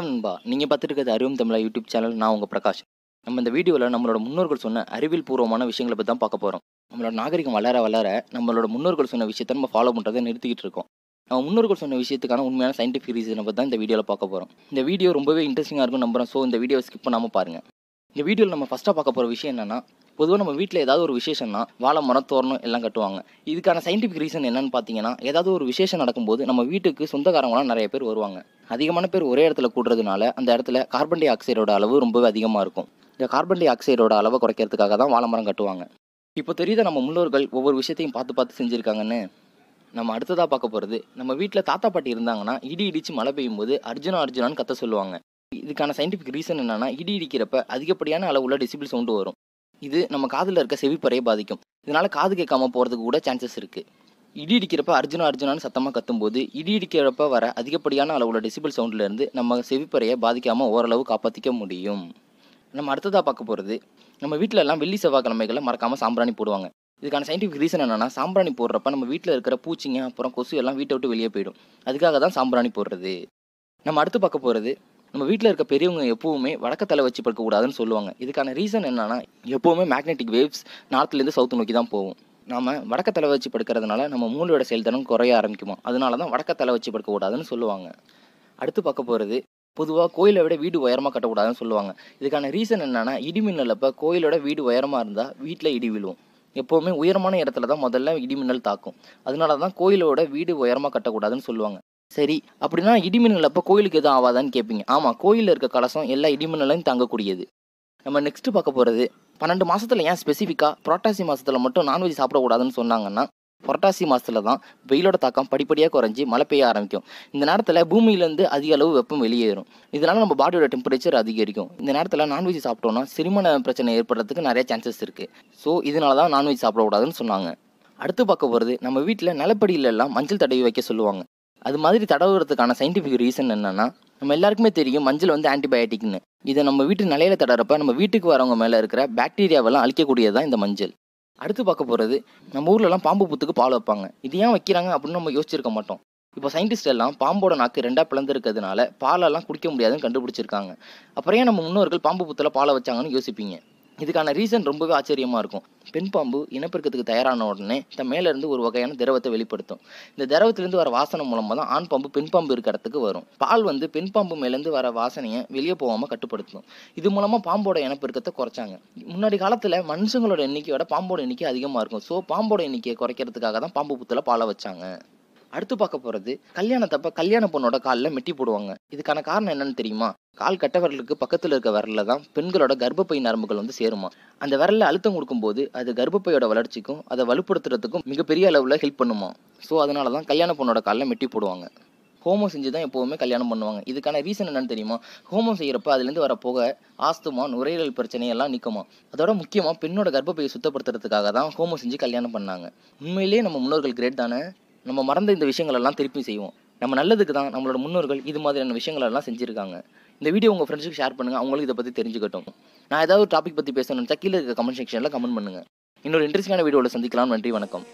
வணக்கம் நண்பா நீங்கள் பார்த்துட்டு இருக்கிறது அறிவும் தமிழா யூடியூப் சேனல் நான் உங்கள் பிரகாஷ் நம்ம இந்த வீடியோவில் நம்மளோட முன்னோர்கள் சொன்ன அறிவியல் பூர்வமான விஷயங்களை பற்றி தான் பார்க்க போகிறோம் நம்மளோட நாகரிகம் வளர வளர நம்மளோட முன்னோர்கள் சொன்ன விஷயத்தை நம்ம ஃபாலோ பண்ணுறதை நிறுத்திக்கிட்டு இருக்கோம் நம்ம முன்னோர்கள் சொன்ன விஷயத்துக்கான உண்மையான சயின்டிஃபிக் ரீசனை பற்றி தான் இந்த வீடியோவில் பார்க்க போகிறோம் இந்த வீடியோ ரொம்பவே இன்ட்ரெஸ்டிங்காக இருக்கும் நம்புகிறோம் ஸோ இந்த வீடியோ ஸ்கிப் பண்ணாமல் பாருங்கள் இந்த வீடியோவில் நம்ம ஃபஸ்ட்டாக பார்க்க போகிற விஷயம் என்னென்னா பொதுவாக நம்ம வீட்டில் ஏதாவது ஒரு விசேஷம்னா வாழை மரம் தோரணும் எல்லாம் கட்டுவாங்க இதுக்கான சயின்டிஃபிக் ரீசன் என்னன்னு பார்த்தீங்கன்னா ஏதாவது ஒரு விசேஷம் நடக்கும்போது நம்ம வீட்டுக்கு சொந்தக்காரங்களாம் நிறைய பேர் வருவாங்க அதிகமான பேர் ஒரே இடத்துல கூடுறதுனால அந்த இடத்துல கார்பன் டை ஆக்சைடோட அளவு ரொம்பவே அதிகமாக இருக்கும் இந்த கார்பன் டை ஆக்சைடோட அளவை குறைக்கிறதுக்காக தான் வாழை மரம் கட்டுவாங்க இப்போ தெரியுத நம்ம முன்னோர்கள் ஒவ்வொரு விஷயத்தையும் பார்த்து பார்த்து செஞ்சுருக்காங்கன்னு நம்ம அடுத்ததாக பார்க்க போகிறது நம்ம வீட்டில் தாத்தா பாட்டி இருந்தாங்கன்னா இடி இடித்து மழை பெய்யும் போது அர்ஜுனா அர்ஜுனான்னு கத்த சொல்லுவாங்க இதுக்கான சயின்டிஃபிக் ரீசன் என்னென்னா இடி இடிக்கிறப்ப அதிகப்படியான அளவுள்ள டெசிபிள் சவுண்டு வரும் இது நம்ம காதில் இருக்க செவிப்பறையை பாதிக்கும் இதனால் காது கேட்காம போகிறதுக்கு கூட சான்சஸ் இருக்குது இடி இடிக்கிறப்ப அர்ஜுனா அர்ஜுனான்னு சத்தமாக கத்தும்போது இடி இடிக்கிறப்ப வர அதிகப்படியான அளவுள்ள டெசிபிள் சவுண்ட்லேருந்து நம்ம செவிப்பறையை பாதிக்காமல் ஓரளவு காப்பாற்றிக்க முடியும் நம்ம அடுத்ததாக பார்க்க போகிறது நம்ம எல்லாம் வெள்ளி செவ்வாய்க்கிழமைகளை மறக்காமல் சாம்பிராணி போடுவாங்க இதுக்கான சயின்டிஃபிக் ரீசன் என்னென்னா சாம்பிராணி போடுறப்ப நம்ம வீட்டில் இருக்கிற பூச்சிங்க அப்புறம் கொசு எல்லாம் வீட்டை விட்டு வெளியே போயிடும் அதுக்காக தான் சாம்பிராணி போடுறது நம்ம அடுத்து பார்க்க போகிறது நம்ம வீட்டில் இருக்க பெரியவங்க எப்போவுமே தலை வச்சு படுக்கக்கூடாதுன்னு சொல்லுவாங்க இதுக்கான ரீசன் என்னென்னா எப்போவுமே மேக்னெட்டிக் வேவ்ஸ் நார்த்லேருந்து சவுத்து நோக்கி தான் போகும் நாம் வடக்க தலை வச்சு படுக்கிறதுனால நம்ம மூளையோட செயல்திறன் குறைய ஆரம்பிக்குமா அதனால தான் வடக்க தலை வச்சு படுக்கக்கூடாதுன்னு சொல்லுவாங்க அடுத்து பார்க்க போகிறது பொதுவாக கோயிலை விட வீடு உயரமாக கட்டக்கூடாதுன்னு சொல்லுவாங்க இதுக்கான ரீசன் என்னென்னா இடிமின்னலப்போ கோயிலோட வீடு உயரமாக இருந்தால் வீட்டில் இடி விழுவும் எப்போவுமே உயரமான இடத்துல தான் முதல்ல இடிமின்னல் தாக்கும் அதனால தான் கோயிலோட வீடு உயரமாக கட்டக்கூடாதுன்னு சொல்லுவாங்க சரி அப்படின்னா இடிமின்னல் அப்போ கோயிலுக்கு எதுவும் ஆவாதான்னு கேட்பீங்க ஆமாம் கோயிலில் இருக்க கலசம் எல்லா இடிமின்னலையும் தங்கக்கூடியது நம்ம நெக்ஸ்ட்டு பார்க்க போகிறது பன்னெண்டு மாதத்தில் ஏன் ஸ்பெசிஃபிக்காக புரட்டாசி மாதத்தில் மட்டும் நான்வெஜ் சாப்பிடக்கூடாதுன்னு சொன்னாங்கன்னா புரட்டாசி மாதத்தில் தான் வெயிலோட தாக்கம் படிப்படியாக குறைஞ்சி மழை பெய்ய ஆரம்பிக்கும் இந்த நேரத்தில் பூமியிலேருந்து அதிக அளவு வெப்பம் வெளியேறும் இதனால் நம்ம பாடியோட டெம்பரேச்சர் அதிகரிக்கும் இந்த நேரத்தில் நான்வெஜ் சாப்பிட்டோன்னா சிறுமண பிரச்சனை ஏற்படுறதுக்கு நிறைய சான்சஸ் இருக்குது ஸோ இதனால தான் நான்வெஜ் சாப்பிடக்கூடாதுன்னு சொன்னாங்க அடுத்து பார்க்க போகிறது நம்ம வீட்டில் நிலப்படியிலெல்லாம் மஞ்சள் தடவி வைக்க சொல்லுவாங்க அது மாதிரி தடவுறதுக்கான சயின்டிஃபிக் ரீசன் என்னென்னா நம்ம எல்லாருக்குமே தெரியும் மஞ்சள் வந்து ஆன்டிபயோட்டிக்னு இதை நம்ம வீட்டு நிலையில தடறப்ப நம்ம வீட்டுக்கு வரவங்க மேலே இருக்கிற பாக்டீரியாவெல்லாம் அழிக்கக்கூடியது தான் இந்த மஞ்சள் அடுத்து பார்க்க போகிறது நம்ம ஊர்லலாம் பாம்பு புத்துக்கு பால் வைப்பாங்க இது ஏன் வைக்கிறாங்க அப்படின்னு நம்ம யோசிச்சிருக்க மாட்டோம் இப்போ சயின்டிஸ்ட் எல்லாம் பாம்போட நாக்கு ரெண்டாக பிளந்துருக்கிறதுனால பாலெல்லாம் குடிக்க முடியாதுன்னு கண்டுபிடிச்சிருக்காங்க அப்புறம் ஏன் நம்ம முன்னோர்கள் பாம்பு புத்தில் பாலை வச்சாங்கன்னு யோசிப்பீங்க இதுக்கான ரீசன் ரொம்பவே ஆச்சரியமாக இருக்கும் பெண் பாம்பு இனப்பெருக்கத்துக்கு தயாரான உடனே தன் மேலேருந்து ஒரு வகையான திரவத்தை வெளிப்படுத்தும் இந்த திரவத்திலேருந்து வர வாசனை மூலமாக தான் ஆண் பாம்பு பெண் பாம்பு இருக்கிற இடத்துக்கு வரும் பால் வந்து பெண் பாம்பு மேலேருந்து வர வாசனையை வெளியே போகாமல் கட்டுப்படுத்தும் இது மூலமாக பாம்போட இனப்பெருக்கத்தை குறைச்சாங்க முன்னாடி காலத்தில் மனுஷங்களோட எண்ணிக்கையோட பாம்போட எண்ணிக்கை அதிகமாக இருக்கும் ஸோ பாம்போட எண்ணிக்கையை குறைக்கிறதுக்காக தான் பாம்பு புத்தில் பாலை வச்சாங்க அடுத்து பார்க்க போகிறது கல்யாணத்தப்ப கல்யாண பொண்ணோட காலில் மெட்டி போடுவாங்க இதுக்கான காரணம் என்னன்னு தெரியுமா கால் கட்ட பக்கத்தில் இருக்க விரலில் தான் பெண்களோட கர்ப்பப்பை நரம்புகள் வந்து சேருமா அந்த விரலில் அழுத்தம் கொடுக்கும்போது அது கர்ப்பப்பையோட வளர்ச்சிக்கும் அதை வலுப்படுத்துறதுக்கும் மிகப்பெரிய அளவில் ஹெல்ப் பண்ணுமா ஸோ அதனால தான் கல்யாண பொண்ணோட காலில் மெட்டி போடுவாங்க ஹோமோ செஞ்சு தான் எப்போவுமே கல்யாணம் பண்ணுவாங்க இதுக்கான ரீசன் என்னன்னு தெரியுமா ஹோமோ செய்கிறப்ப அதுலேருந்து வர போக ஆஸ்துமா நுரையீரல் பிரச்சனையெல்லாம் நிற்குமா அதோட முக்கியமாக பெண்ணோட கர்ப்பப்பையை சுத்தப்படுத்துறதுக்காக தான் ஹோமோ செஞ்சு கல்யாணம் பண்ணாங்க உண்மையிலேயே நம்ம முன்னோர்கள் கிரேட் தானே நம்ம மறந்த இந்த விஷயங்களெல்லாம் திருப்பி செய்வோம் நம்ம நல்லதுக்கு தான் நம்மளோட முன்னோர்கள் இது மாதிரியான விஷயங்களெல்லாம் செஞ்சுருக்காங்க இந்த வீடியோ உங்கள் ஃப்ரெண்ட்ஸுக்கு ஷேர் பண்ணுங்கள் அவங்களுக்கு இதை பற்றி தெரிஞ்சுக்கட்டும் நான் ஏதாவது டாபிக் பற்றி பேசணும்னு கீழே இருக்க கமெண்ட் செக்ஷனில் கமெண்ட் பண்ணுங்கள் இன்னொரு இன்ட்ரெஸ்டிங்கான வீடியோவில் சந்திக்கலாம் நன்றி வணக்கம்